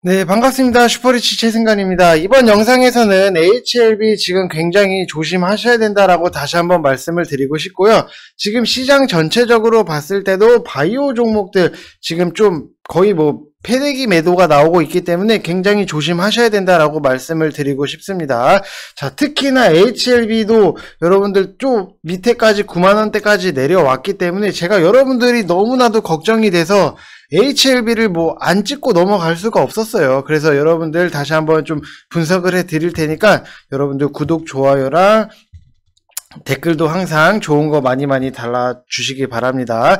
네, 반갑습니다. 슈퍼리치 최승관입니다. 이번 영상에서는 HLB 지금 굉장히 조심하셔야 된다라고 다시 한번 말씀을 드리고 싶고요. 지금 시장 전체적으로 봤을 때도 바이오 종목들 지금 좀 거의 뭐 패대기 매도가 나오고 있기 때문에 굉장히 조심하셔야 된다라고 말씀을 드리고 싶습니다. 자, 특히나 HLB도 여러분들 좀 밑에까지 9만원대까지 내려왔기 때문에 제가 여러분들이 너무나도 걱정이 돼서 HLB를 뭐 안 찍고 넘어갈 수가 없었어요. 그래서 여러분들 다시 한번 좀 분석을 해 드릴 테니까 여러분들 구독, 좋아요랑 댓글도 항상 좋은 거 많이 많이 달아주시기 바랍니다.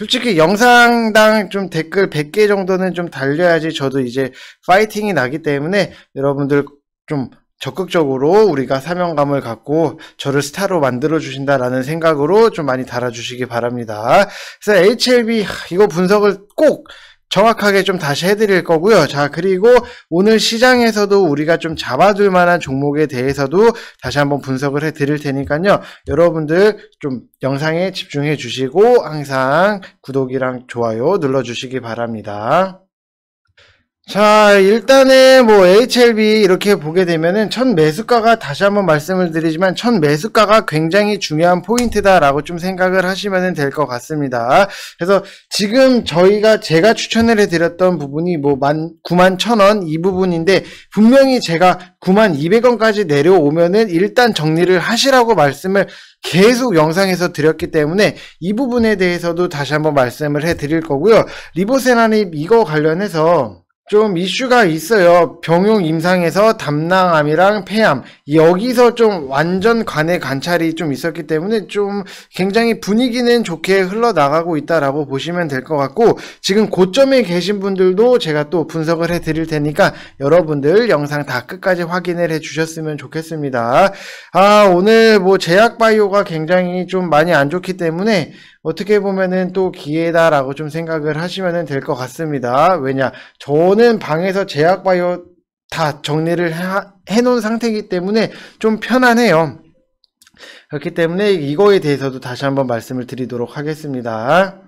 솔직히 영상당 좀 댓글 100개 정도는 좀 달려야지 저도 이제 파이팅이 나기 때문에 여러분들 좀 적극적으로 우리가 사명감을 갖고 저를 스타로 만들어 주신다라는 생각으로 좀 많이 달아주시기 바랍니다. 그래서 HLB 이거 분석을 꼭 정확하게 좀 다시 해드릴 거고요. 자, 그리고 오늘 시장에서도 우리가 좀 잡아둘 만한 종목에 대해서도 다시 한번 분석을 해드릴 테니까요. 여러분들 좀 영상에 집중해 주시고 항상 구독이랑 좋아요 눌러주시기 바랍니다. 자 일단은 뭐 HLB 이렇게 보게 되면은 첫 매수가가 다시 한번 말씀을 드리지만 첫 매수가가 굉장히 중요한 포인트다라고 좀 생각을 하시면 될 것 같습니다. 그래서 지금 저희가 제가 추천을 해드렸던 부분이 뭐 91,000원 이 부분인데 분명히 제가 9200원까지 내려오면은 일단 정리를 하시라고 말씀을 계속 영상에서 드렸기 때문에 이 부분에 대해서도 다시 한번 말씀을 해드릴 거고요. 리보세나님 이거 관련해서 좀 이슈가 있어요. 병용 임상에서 담낭암이랑 폐암 여기서 좀 완전 간의 관찰이 좀 있었기 때문에 좀 굉장히 분위기는 좋게 흘러나가고 있다라고 보시면 될 것 같고 지금 고점에 계신 분들도 제가 또 분석을 해 드릴 테니까 여러분들 영상 다 끝까지 확인을 해 주셨으면 좋겠습니다. 아, 오늘 뭐 제약바이오가 굉장히 좀 많이 안 좋기 때문에 어떻게 보면은 또 기회다라고 좀 생각을 하시면 될 것 같습니다. 왜냐? 저는 방에서 제약 바이오 다 정리를 해놓은 상태이기 때문에 좀 편안해요. 그렇기 때문에 이거에 대해서도 다시 한번 말씀을 드리도록 하겠습니다.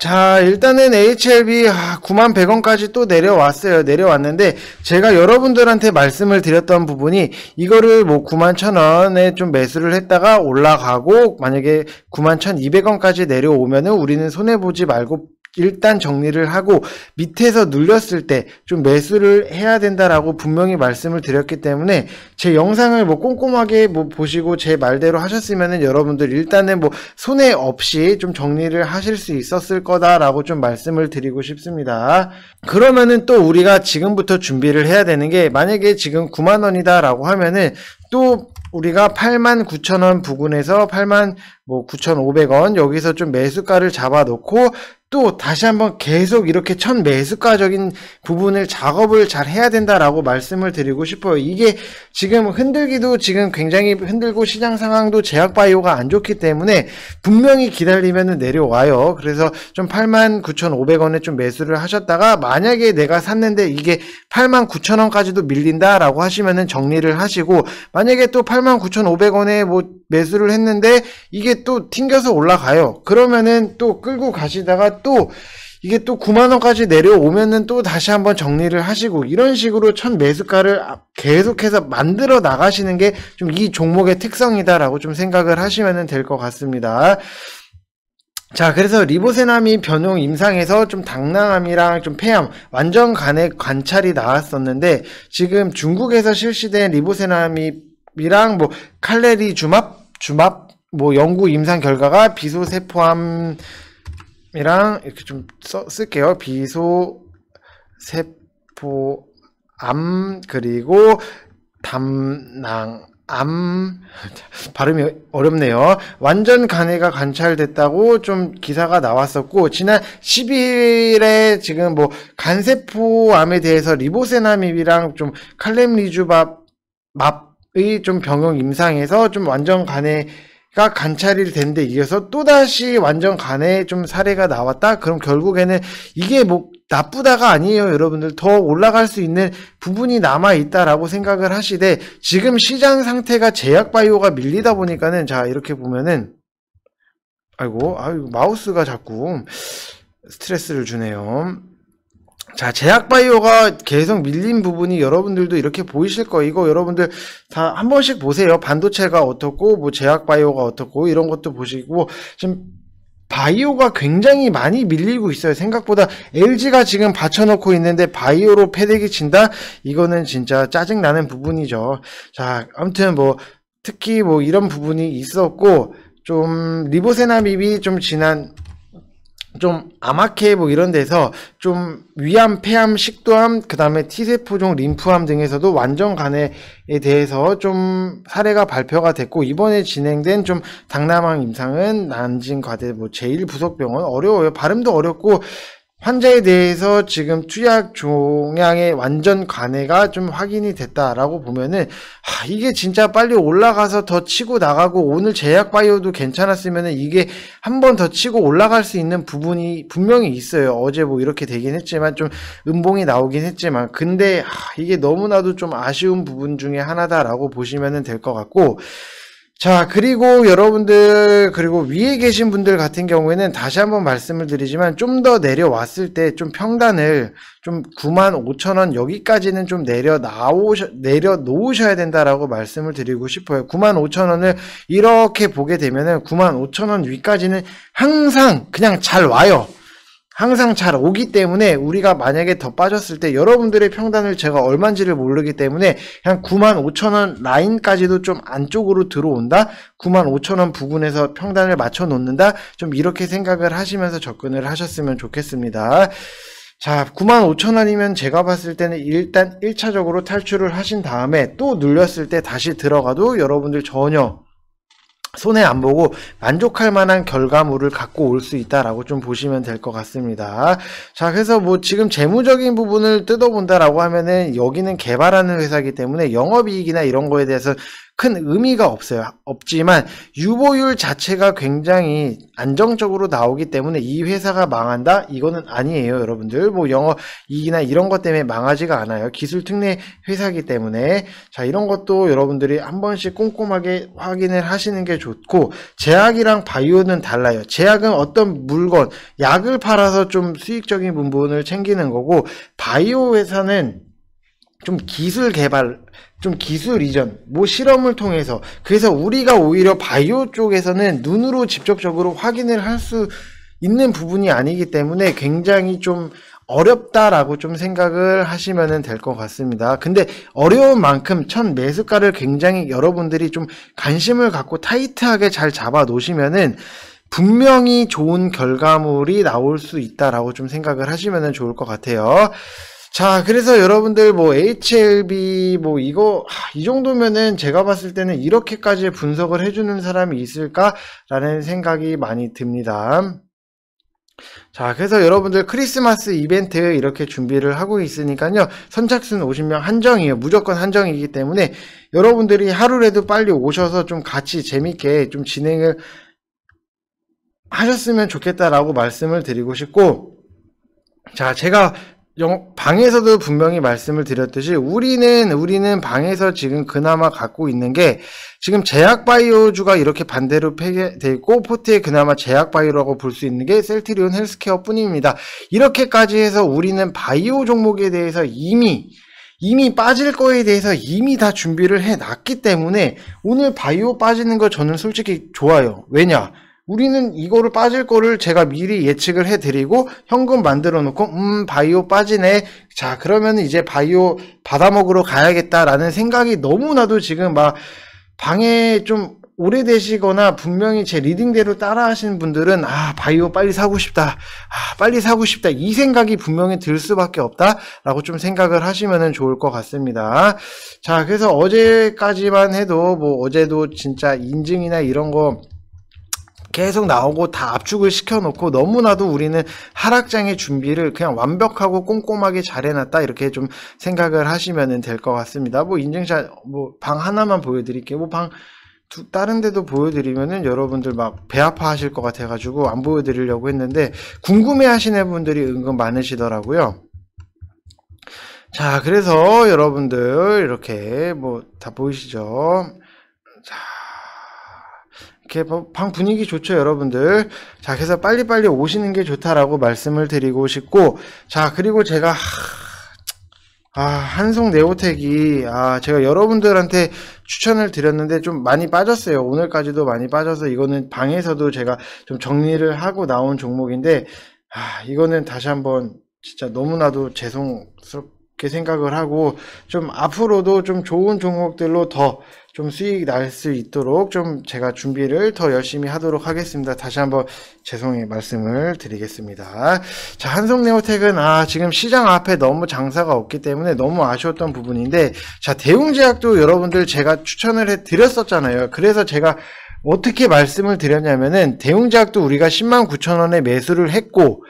자, 일단은 HLB 9만 아, 100원까지 또 내려왔어요. 내려왔는데 제가 여러분들한테 말씀을 드렸던 부분이 이거를 뭐 9만 1,000원에 좀 매수를 했다가 올라가고 만약에 9만 1,200원까지 내려오면은 우리는 손해 보지 말고 일단 정리를 하고 밑에서 눌렸을 때 좀 매수를 해야 된다라고 분명히 말씀을 드렸기 때문에 제 영상을 뭐 꼼꼼하게 뭐 보시고 제 말대로 하셨으면은 여러분들 일단은 뭐 손해 없이 좀 정리를 하실 수 있었을 거다라고 좀 말씀을 드리고 싶습니다. 그러면은 또 우리가 지금부터 준비를 해야 되는 게 만약에 지금 9만 원이다라고 하면은 또 우리가 8만 9천 원 부근에서 8만 뭐 9,500원 여기서 좀 매수가를 잡아놓고 또 다시 한번 계속 이렇게 첫 매수가적인 부분을 작업을 잘 해야 된다라고 말씀을 드리고 싶어요. 이게 지금 흔들기도 지금 굉장히 흔들고 시장 상황도 제약바이오가 안 좋기 때문에 분명히 기다리면 내려와요. 그래서 좀 89,500원에 좀 매수를 하셨다가 만약에 내가 샀는데 이게 89,000원까지도 밀린다라고 하시면은 정리를 하시고 만약에 또 89,500원에 뭐 매수를 했는데 이게 또 튕겨서 올라가요. 그러면은 또 끌고 가시다가 또 이게 또 9만원까지 내려오면은 또 다시 한번 정리를 하시고 이런 식으로 첫 매수가를 아, 계속해서 만들어 나가시는 게 좀 이 종목의 특성이다라고 좀 생각을 하시면 될 것 같습니다. 자 그래서 리보세나미 변형 임상에서 좀 당랑함이랑 좀 폐암 완전 간의 관찰이 나왔었는데 지금 중국에서 실시된 리보세나미 이랑 뭐 칼레리 주맙 주막 뭐 연구 임상 결과가 비소세 포암이랑 이렇게 좀 써, 쓸게요. 비소세포암 그리고 담낭암 발음이 어렵네요. 완전 간해가 관찰됐다고 좀 기사가 나왔었고 지난 10일에 지금 뭐 간세포암에 대해서 리보세나밉이랑 좀 칼렘리주밥 맙 의좀 변경 임상에서 좀 완전 간에가 관찰이 된데 이어서 또다시 완전 간에 좀 사례가 나왔다? 그럼 결국에는 이게 뭐 나쁘다가 아니에요, 여러분들. 더 올라갈 수 있는 부분이 남아있다라고 생각을 하시되, 지금 시장 상태가 제약바이오가 밀리다 보니까는, 자, 이렇게 보면은, 아이고, 아이고, 마우스가 자꾸 스트레스를 주네요. 자, 제약바이오가 계속 밀린 부분이 여러분들도 이렇게 보이실 거이고, 여러분들 다 한 번씩 보세요. 반도체가 어떻고, 뭐 제약바이오가 어떻고, 이런 것도 보시고, 지금 바이오가 굉장히 많이 밀리고 있어요. 생각보다 LG가 지금 받쳐놓고 있는데 바이오로 패대기 친다? 이거는 진짜 짜증나는 부분이죠. 자, 아무튼 뭐, 특히 뭐 이런 부분이 있었고, 좀 리보세나밉이 좀 지난 좀 아마케 뭐 이런 데서 좀 위암, 폐암, 식도암, 그 다음에 T세포종, 림프암 등에서도 완전 간에 대해서 좀 사례가 발표가 됐고 이번에 진행된 좀 당남항 임상은 난진과대 뭐 제1부속병원 어려워요 발음도 어렵고 환자에 대해서 지금 투약 종양의 완전 관해가 좀 확인이 됐다라고 보면은 하, 이게 진짜 빨리 올라가서 더 치고 나가고 오늘 제약 바이오도 괜찮았으면은 이게 한 번 더 치고 올라갈 수 있는 부분이 분명히 있어요. 어제 뭐 이렇게 되긴 했지만 좀 음봉이 나오긴 했지만 근데 하, 이게 너무나도 좀 아쉬운 부분 중에 하나다라고 보시면은 될 것 같고 자, 그리고 여러분들, 그리고 위에 계신 분들 같은 경우에는 다시 한번 말씀을 드리지만 좀 더 내려왔을 때 좀 평단을 좀 9만 5천 원 여기까지는 좀 내려 나오셔, 내려 놓으셔야 된다라고 말씀을 드리고 싶어요. 9만 5천 원을 이렇게 보게 되면은 9만 5천 원 위까지는 항상 그냥 잘 와요. 항상 잘 오기 때문에 우리가 만약에 더 빠졌을 때 여러분들의 평단을 제가 얼마인지를 모르기 때문에 그냥 95,000원 라인까지도 좀 안쪽으로 들어온다 95,000원 부근에서 평단을 맞춰 놓는다 좀 이렇게 생각을 하시면서 접근을 하셨으면 좋겠습니다 자 95,000원이면 제가 봤을 때는 일단 1차적으로 탈출을 하신 다음에 또 눌렸을 때 다시 들어가도 여러분들 전혀 손해 안 보고 만족할 만한 결과물을 갖고 올 수 있다라고 좀 보시면 될 것 같습니다. 자, 그래서 뭐 지금 재무적인 부분을 뜯어본다라고 하면은 여기는 개발하는 회사이기 때문에 영업이익이나 이런 거에 대해서 큰 의미가 없어요. 없지만 유보율 자체가 굉장히 안정적으로 나오기 때문에 이 회사가 망한다? 이거는 아니에요, 여러분들. 뭐 영어 이익이나 이런 것 때문에 망하지가 않아요. 기술 특례 회사기 때문에 자, 이런 것도 여러분들이 한 번씩 꼼꼼하게 확인을 하시는 게 좋고 제약이랑 바이오는 달라요. 제약은 어떤 물건, 약을 팔아서 좀 수익적인 부분을 챙기는 거고 바이오 회사는 좀 기술 개발 좀 기술 이전, 뭐 실험을 통해서 그래서 우리가 오히려 바이오 쪽에서는 눈으로 직접적으로 확인을 할 수 있는 부분이 아니기 때문에 굉장히 좀 어렵다라고 좀 생각을 하시면 될 것 같습니다. 근데 어려운 만큼 첫 매수가를 굉장히 여러분들이 좀 관심을 갖고 타이트하게 잘 잡아 놓으시면은 분명히 좋은 결과물이 나올 수 있다라고 좀 생각을 하시면 좋을 것 같아요. 자, 그래서 여러분들 뭐 HLB 뭐 이거 하, 이 정도면은 제가 봤을 때는 이렇게까지 분석을 해주는 사람이 있을까라는 생각이 많이 듭니다. 자, 그래서 여러분들 크리스마스 이벤트 이렇게 준비를 하고 있으니까요. 선착순 50명 한정이에요. 무조건 한정이기 때문에 여러분들이 하루라도 빨리 오셔서 좀 같이 재밌게 좀 진행을 하셨으면 좋겠다라고 말씀을 드리고 싶고, 자, 제가 방에서도 분명히 말씀을 드렸듯이 우리는 우리는 방에서 지금 그나마 갖고 있는 게 지금 제약 바이오주가 이렇게 반대로 폐기돼 있고 포트에 그나마 제약 바이오라고 볼 수 있는 게 셀트리온 헬스케어뿐입니다. 이렇게까지 해서 우리는 바이오 종목에 대해서 이미 이미 빠질 거에 대해서 이미 다 준비를 해 놨기 때문에 오늘 바이오 빠지는 거 저는 솔직히 좋아요. 왜냐? 우리는 이거를 빠질 거를 제가 미리 예측을 해드리고 현금 만들어 놓고 음 바이오 빠지네 자 그러면 이제 바이오 받아먹으러 가야겠다라는 생각이 너무나도 지금 막 방에 좀 오래되시거나 분명히 제 리딩대로 따라 하시는 분들은 아 바이오 빨리 사고 싶다 아 빨리 사고 싶다 이 생각이 분명히 들 수밖에 없다 라고 좀 생각을 하시면 좋을 것 같습니다 자 그래서 어제까지만 해도 뭐 어제도 진짜 인증이나 이런 거 계속 나오고 다 압축을 시켜놓고 너무나도 우리는 하락장의 준비를 그냥 완벽하고 꼼꼼하게 잘 해놨다 이렇게 좀 생각을 하시면 될 것 같습니다. 뭐 인증샷 뭐 방 하나만 보여드릴게요. 뭐방 다른 데도 보여드리면은 여러분들 막 배 아파하실 것 같아가지고 안 보여드리려고 했는데 궁금해하시는 분들이 은근 많으시더라고요. 자 그래서 여러분들 이렇게 뭐 다 보이시죠? 자 이렇게 방 분위기 좋죠, 여러분들. 자, 그래서 빨리빨리 오시는 게 좋다라고 말씀을 드리고 싶고, 자, 그리고 제가, 아, 한송 네오텍이, 아, 제가 여러분들한테 추천을 드렸는데 좀 많이 빠졌어요. 오늘까지도 많이 빠져서 이거는 방에서도 제가 좀 정리를 하고 나온 종목인데, 아, 이거는 다시 한번 진짜 너무나도 죄송스럽게 생각을 하고, 좀 앞으로도 좀 좋은 종목들로 더좀 수익이 날 수 있도록 좀 제가 준비를 더 열심히 하도록 하겠습니다. 다시 한번 죄송히 말씀을 드리겠습니다. 자, 한성네오텍은 아, 지금 시장 앞에 너무 장사가 없기 때문에 너무 아쉬웠던 부분인데 자, 대웅제약도 여러분들 제가 추천을 해 드렸었잖아요. 그래서 제가 어떻게 말씀을 드렸냐면은 대웅제약도 우리가 10만 9천 원에 매수를 했고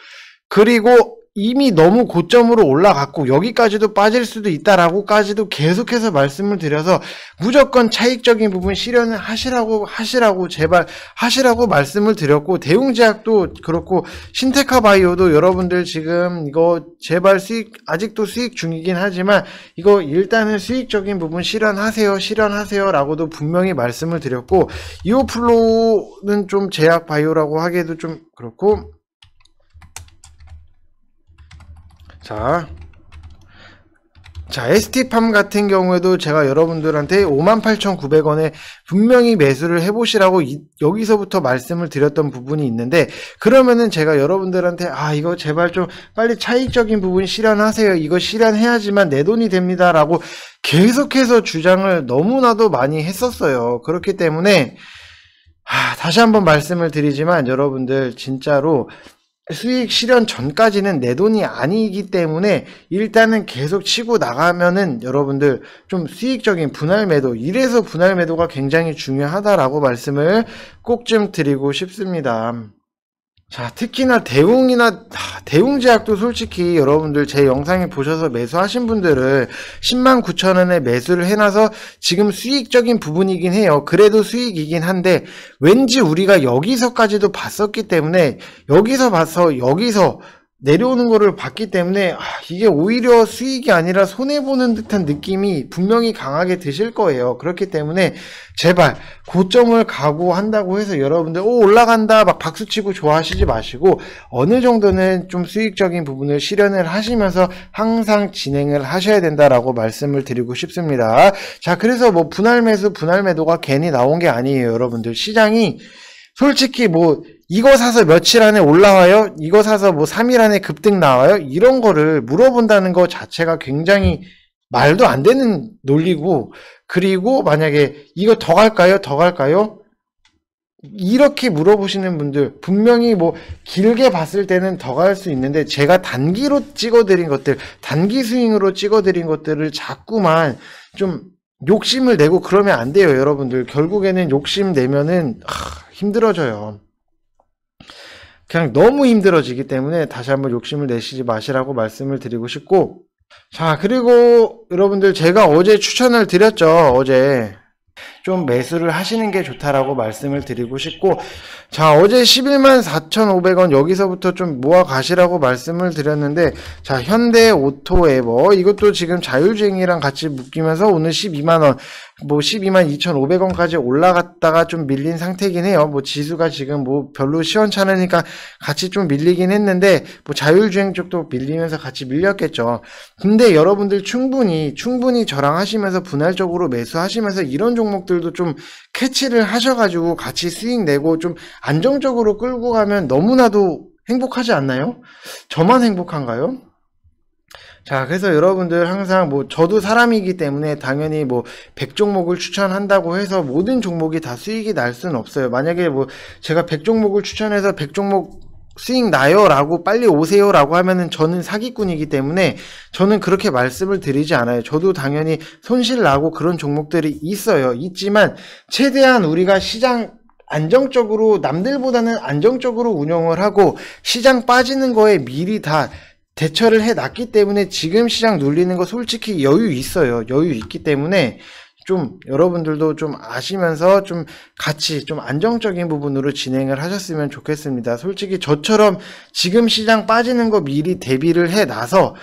그리고 이미 너무 고점으로 올라갔고 여기까지도 빠질 수도 있다라고까지도 계속해서 말씀을 드려서 무조건 차익적인 부분 실현을 하시라고 하시라고 제발 하시라고 말씀을 드렸고 대웅제약도 그렇고 신테카바이오도 여러분들 지금 이거 제발 수익 아직도 수익 중이긴 하지만 이거 일단은 수익적인 부분 실현하세요 실현하세요라고도 분명히 말씀을 드렸고 이오플로는 좀 제약바이오라고 하기에도 좀 그렇고 자, 자, ST팜 같은 경우에도 제가 여러분들한테 58,900원에 분명히 매수를 해보시라고 이, 여기서부터 말씀을 드렸던 부분이 있는데 그러면은 제가 여러분들한테 아 이거 제발 좀 빨리 차익적인 부분 실현하세요. 이거 실현해야지만 내 돈이 됩니다. 라고 계속해서 주장을 너무나도 많이 했었어요. 그렇기 때문에 아, 다시 한번 말씀을 드리지만 여러분들 진짜로 수익 실현 전까지는 내 돈이 아니기 때문에 일단은 계속 치고 나가면은 여러분들 좀 수익적인 분할 매도 이래서 분할 매도가 굉장히 중요하다라고 말씀을 꼭 좀 드리고 싶습니다. 자 특히나 대웅이나 아, 대웅제약도 솔직히 여러분들 제 영상에 보셔서 매수하신 분들은 10만 9천원에 매수를 해놔서 지금 수익적인 부분이긴 해요 그래도 수익이긴 한데 왠지 우리가 여기서까지도 봤었기 때문에 여기서 봐서 여기서 내려오는 거를 봤기 때문에 아, 이게 오히려 수익이 아니라 손해보는 듯한 느낌이 분명히 강하게 드실 거예요. 그렇기 때문에 제발 고점을 각오한다고 해서 여러분들 오 올라간다 막 박수치고 좋아하시지 마시고 어느 정도는 좀 수익적인 부분을 실현을 하시면서 항상 진행을 하셔야 된다라고 말씀을 드리고 싶습니다. 자 그래서 뭐 분할 매수 분할 매도가 괜히 나온 게 아니에요 여러분들 시장이 솔직히 뭐 이거 사서 며칠 안에 올라와요? 이거 사서 뭐 3일 안에 급등 나와요? 이런 거를 물어본다는 것 자체가 굉장히 말도 안 되는 논리고 그리고 만약에 이거 더 갈까요? 더 갈까요? 이렇게 물어보시는 분들 분명히 뭐 길게 봤을 때는 더 갈 수 있는데 제가 단기로 찍어드린 것들 단기 스윙으로 찍어드린 것들을 자꾸만 좀 욕심을 내고 그러면 안 돼요 여러분들 결국에는 욕심 내면은 하... 힘들어져요. 그냥 너무 힘들어지기 때문에 다시 한번 욕심을 내시지 마시라고 말씀을 드리고 싶고 자 그리고 여러분들 제가 어제 추천을 드렸죠 어제 좀 매수를 하시는 게 좋다라고 말씀을 드리고 싶고 자 어제 11만 4,500원 여기서부터 좀 모아 가시라고 말씀을 드렸는데 자 현대 오토에버 이것도 지금 자율주행이랑 같이 묶이면서 오늘 12만원 뭐 12만 2,500원까지 올라갔다가 좀 밀린 상태긴 해요. 뭐 지수가 지금 뭐 별로 시원찮으니까 같이 좀 밀리긴 했는데 뭐 자율주행 쪽도 밀리면서 같이 밀렸겠죠. 근데 여러분들 충분히 충분히 저랑 하시면서 분할적으로 매수하시면서 이런 종목 것들도 좀 캐치를 하셔가지고 같이 스윙 내고 좀 안정적으로 끌고 가면 너무나도 행복하지 않나요? 저만 행복한가요? 자, 그래서 여러분들 항상 뭐 저도 사람이기 때문에 당연히 뭐 100종목을 추천한다고 해서 모든 종목이 다 수익이 날 수는 없어요. 만약에 뭐 제가 100종목을 추천해서 100종목 수익 나요라고 빨리 오세요라고 하면은 저는 사기꾼이기 때문에 저는 그렇게 말씀을 드리지 않아요. 저도 당연히 손실 나고 그런 종목들이 있어요. 있지만 최대한 우리가 시장 안정적으로 남들보다는 안정적으로 운영을 하고 시장 빠지는 거에 미리 다 대처를 해 놨기 때문에 지금 시장 눌리는 거 솔직히 여유 있어요. 여유 있기 때문에 좀 여러분들도 좀 아시면서 좀 같이 좀 안정적인 부분으로 진행을 하셨으면 좋겠습니다. 솔직히 저처럼 지금 시장 빠지는 거 미리 대비를 해 놔서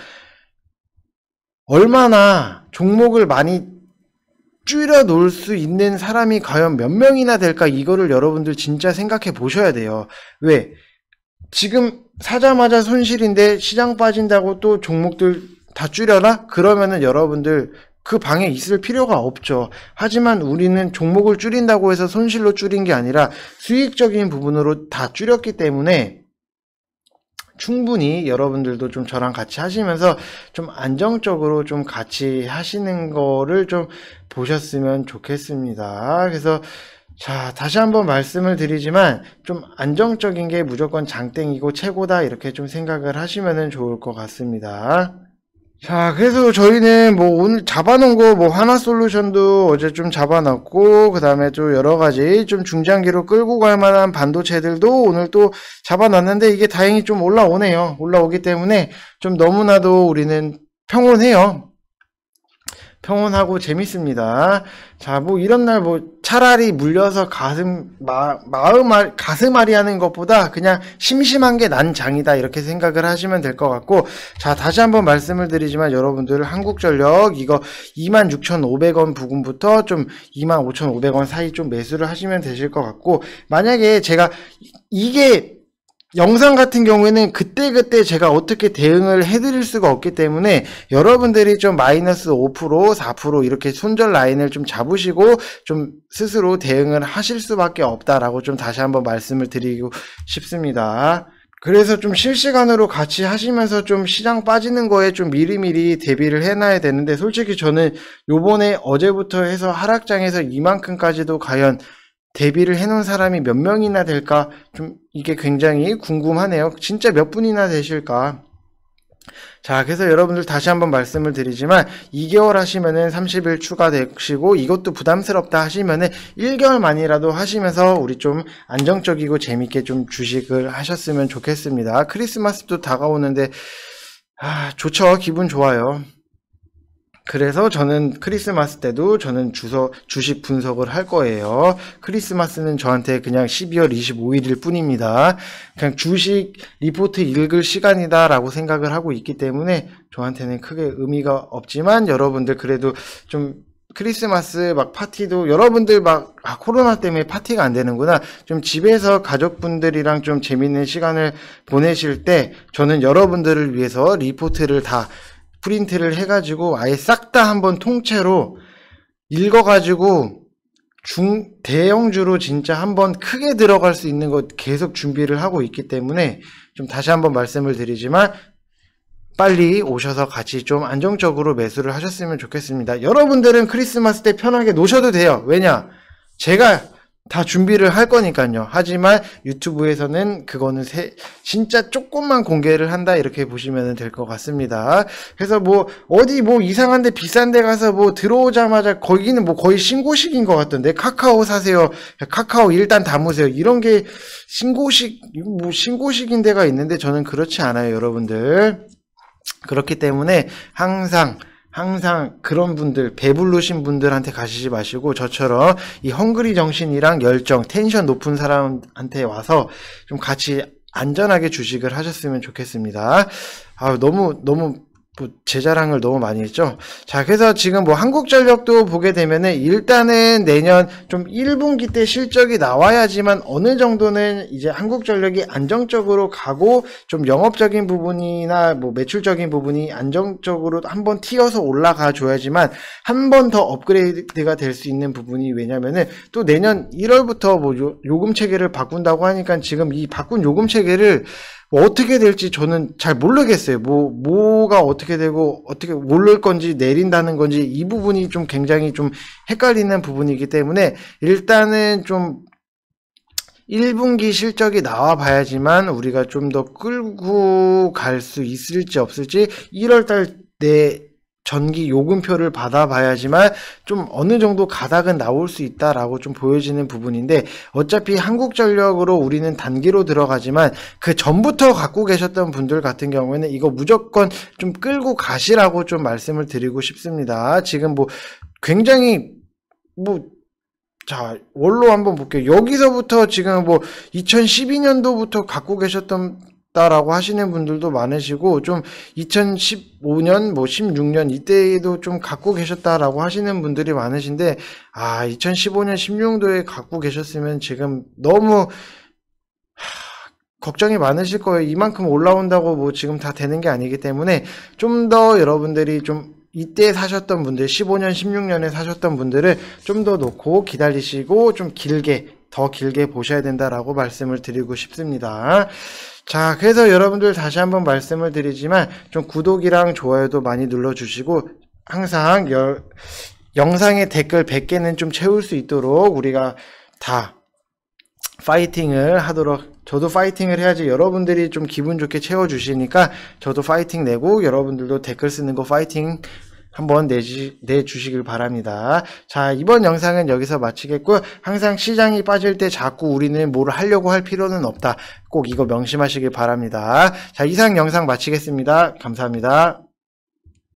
얼마나 종목을 많이 줄여 놓을 수 있는 사람이 과연 몇 명이나 될까 이거를 여러분들 진짜 생각해 보셔야 돼요. 왜? 지금 사자마자 손실인데 시장 빠진다고 또 종목들 다 줄여라? 그러면은 여러분들 그 방에 있을 필요가 없죠. 하지만 우리는 종목을 줄인다고 해서 손실로 줄인 게 아니라 수익적인 부분으로 다 줄였기 때문에 충분히 여러분들도 좀 저랑 같이 하시면서 좀 안정적으로 좀 같이 하시는 거를 좀 보셨으면 좋겠습니다. 그래서 자, 다시 한번 말씀을 드리지만 좀 안정적인 게 무조건 장땡이고 최고다 이렇게 좀 생각을 하시면 좋을 것 같습니다. 자, 그래서 저희는 뭐 오늘 잡아놓은 거 뭐 하나 솔루션도 어제 좀 잡아놨고, 그 다음에 또 여러 가지 좀 중장기로 끌고 갈 만한 반도체들도 오늘 또 잡아놨는데 이게 다행히 좀 올라오네요. 올라오기 때문에 좀 너무나도 우리는 평온해요. 평온하고 재밌습니다. 자, 뭐 이런 날 뭐 차라리 물려서 가슴 마, 마음 알, 가슴 앓이 하는 것보다 그냥 심심한 게 난 장이다 이렇게 생각을 하시면 될 것 같고 자, 다시 한번 말씀을 드리지만 여러분들 한국전력 이거 26,500원 부근부터 좀 25,500원 사이 좀 매수를 하시면 되실 것 같고 만약에 제가 이게 영상 같은 경우에는 그때그때 제가 어떻게 대응을 해드릴 수가 없기 때문에 여러분들이 좀 마이너스 5% 4% 이렇게 손절 라인을 좀 잡으시고 좀 스스로 대응을 하실 수밖에 없다라고 좀 다시 한번 말씀을 드리고 싶습니다. 그래서 좀 실시간으로 같이 하시면서 좀 시장 빠지는 거에 좀 미리미리 대비를 해놔야 되는데 솔직히 저는 요번에 어제부터 해서 하락장에서 이만큼까지도 과연 데뷔를 해놓은 사람이 몇 명이나 될까? 좀 이게 굉장히 궁금하네요. 진짜 몇 분이나 되실까? 자, 그래서 여러분들 다시 한번 말씀을 드리지만 2개월 하시면은 30일 추가되시고 이것도 부담스럽다 하시면은 1개월만이라도 하시면서 우리 좀 안정적이고 재밌게 좀 주식을 하셨으면 좋겠습니다. 크리스마스도 다가오는데 아, 좋죠. 기분 좋아요. 그래서 저는 크리스마스 때도 저는 주서 주식 분석을 할 거예요. 크리스마스는 저한테 그냥 12월 25일일 뿐입니다. 그냥 주식 리포트 읽을 시간이다라고 생각을 하고 있기 때문에 저한테는 크게 의미가 없지만 여러분들 그래도 좀 크리스마스 막 파티도 여러분들 막 아, 코로나 때문에 파티가 안 되는구나. 좀 집에서 가족분들이랑 좀 재밌는 시간을 보내실 때 저는 여러분들을 위해서 리포트를 다 프린트를 해가지고 아예 싹 다 한번 통째로 읽어가지고 중 대형주로 진짜 한번 크게 들어갈 수 있는 것 계속 준비를 하고 있기 때문에 좀 다시 한번 말씀을 드리지만 빨리 오셔서 같이 좀 안정적으로 매수를 하셨으면 좋겠습니다. 여러분들은 크리스마스 때 편하게 노셔도 돼요. 왜냐? 제가 다 준비를 할 거니까요. 하지만 유튜브에서는 그거는 세, 진짜 조금만 공개를 한다 이렇게 보시면 될 것 같습니다. 그래서 뭐 어디 뭐 이상한데 비싼데 가서 뭐 들어오자마자 거기는 뭐 거의 신고식인 것 같던데 네, 카카오 사세요, 카카오 일단 담으세요 이런 게 신고식 뭐 신고식인 데가 있는데 저는 그렇지 않아요, 여러분들. 그렇기 때문에 항상 항상 그런 분들 배불르신 분들한테 가시지 마시고 저처럼 이 헝그리 정신이랑 열정 텐션 높은 사람한테 와서 좀 같이 안전하게 주식을 하셨으면 좋겠습니다. 아 너무 너무 뭐 제 자랑을 너무 많이 했죠. 자, 그래서 지금 뭐 한국전력도 보게 되면은 일단은 내년 좀 1분기 때 실적이 나와야지만 어느 정도는 이제 한국전력이 안정적으로 가고 좀 영업적인 부분이나 뭐 매출적인 부분이 안정적으로 한번 튀어서 올라가 줘야지만 한번 더 업그레이드가 될 수 있는 부분이 왜냐면은 또 내년 1월부터 뭐 요, 요금 체계를 바꾼다고 하니까 지금 이 바꾼 요금 체계를 뭐 어떻게 될지 저는 잘 모르겠어요. 뭐 뭐가 어떻게 되고 어떻게 올를 건지 내린다는 건지 이 부분이 좀 굉장히 좀 헷갈리는 부분이기 때문에 일단은 좀 1분기 실적이 나와 봐야지만 우리가 좀 더 끌고 갈 수 있을지 없을지 1월달 내 전기 요금표를 받아봐야지만 좀 어느 정도 가닥은 나올 수 있다라고 좀 보여지는 부분인데 어차피 한국전력으로 우리는 단기로 들어가지만 그 전부터 갖고 계셨던 분들 같은 경우에는 이거 무조건 좀 끌고 가시라고 좀 말씀을 드리고 싶습니다. 지금 뭐 굉장히 뭐 자, 원로 한번 볼게요. 여기서부터 지금 뭐 2012년도부터 갖고 계셨던 다라고 하시는 분들도 많으시고 좀 2015년 뭐 16년 이때에도 좀 갖고 계셨다라고 하시는 분들이 많으신데 아 2015년 16년도에 갖고 계셨으면 지금 너무 걱정이 많으실 거예요. 이만큼 올라온다고 뭐 지금 다 되는 게 아니기 때문에 좀 더 여러분들이 좀 이때 사셨던 분들 15년 16년에 사셨던 분들을 좀 더 놓고 기다리시고 좀 길게 더 길게 보셔야 된다라고 말씀을 드리고 싶습니다. 자, 그래서 여러분들 다시 한번 말씀을 드리지만 좀 구독이랑 좋아요도 많이 눌러주시고 항상 여, 영상에 댓글 100개는 좀 채울 수 있도록 우리가 다 파이팅을 하도록 저도 파이팅을 해야지 여러분들이 좀 기분 좋게 채워주시니까 저도 파이팅 내고 여러분들도 댓글 쓰는 거 파이팅 한번 내주, 내주시길 바랍니다. 자 이번 영상은 여기서 마치겠고 항상 시장이 빠질 때 자꾸 우리는 뭘 하려고 할 필요는 없다. 꼭 이거 명심하시길 바랍니다. 자 이상 영상 마치겠습니다. 감사합니다.